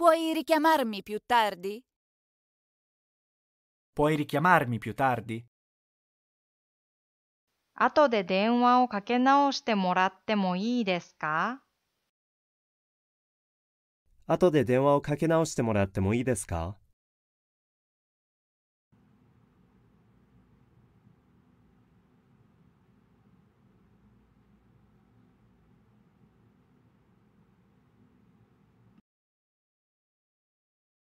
Puoi richiamarmi più tardi? Puoi richiamarmi più tardi? 後で電話をかけ直してもらってもいいですか後で電話をかけ直してもらってもいいですか